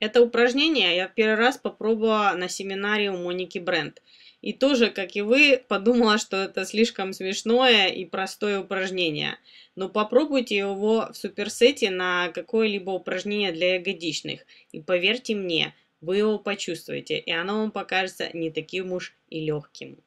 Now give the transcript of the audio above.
Это упражнение я первый раз попробовала на семинаре у Моники Брент. И тоже, как и вы, подумала, что это слишком смешное и простое упражнение. Но попробуйте его в суперсете на какое-либо упражнение для ягодичных. И поверьте мне, вы его почувствуете, и оно вам покажется не таким уж и легким.